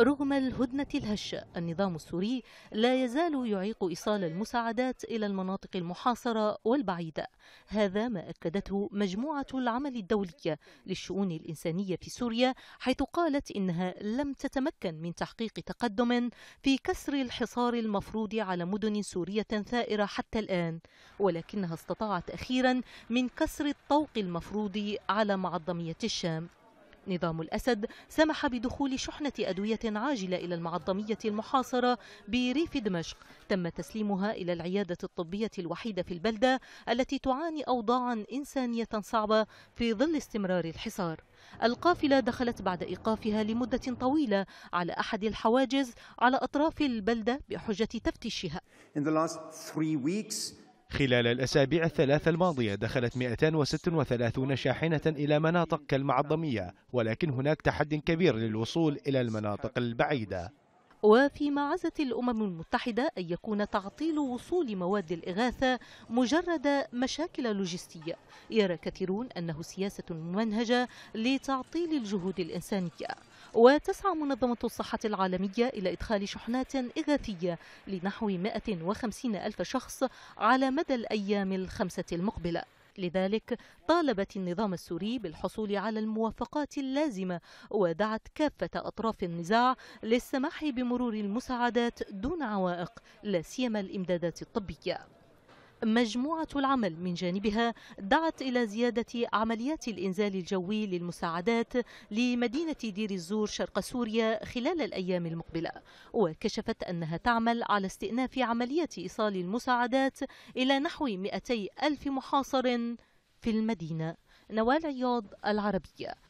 رغم الهدنة الهشة النظام السوري لا يزال يعيق إيصال المساعدات إلى المناطق المحاصرة والبعيدة هذا ما أكدته مجموعة العمل الدولية للشؤون الإنسانية في سوريا حيث قالت إنها لم تتمكن من تحقيق تقدم في كسر الحصار المفروض على مدن سورية ثائرة حتى الآن ولكنها استطاعت أخيرا من كسر الطوق المفروض على معظمية الشام نظام الأسد سمح بدخول شحنة أدوية عاجلة إلى المعظمية المحاصرة بريف دمشق تم تسليمها إلى العيادة الطبية الوحيدة في البلدة التي تعاني أوضاعا إنسانية صعبة في ظل استمرار الحصار القافلة دخلت بعد إيقافها لمدة طويلة على أحد الحواجز على أطراف البلدة بحجة تفتيشها In the last three weeks, خلال الأسابيع الثلاثة الماضية دخلت 236 شاحنة إلى مناطق كالمعظمية ولكن هناك تحد كبير للوصول إلى المناطق البعيدة وفيما عزت الأمم المتحدة أن يكون تعطيل وصول مواد الإغاثة مجرد مشاكل لوجستية يرى كثيرون أنه سياسة ممنهجة لتعطيل الجهود الإنسانية وتسعى منظمة الصحة العالمية إلى إدخال شحنات إغاثية لنحو 150 ألف شخص على مدى الأيام الخمسة المقبلة لذلك طالبت النظام السوري بالحصول على الموافقات اللازمة ودعت كافة أطراف النزاع للسماح بمرور المساعدات دون عوائق لا سيما الإمدادات الطبية مجموعة العمل من جانبها دعت إلى زيادة عمليات الإنزال الجوي للمساعدات لمدينة دير الزور شرق سوريا خلال الأيام المقبلة وكشفت أنها تعمل على استئناف عملية إيصال المساعدات إلى نحو 200 ألف محاصر في المدينة نوال عياض العربية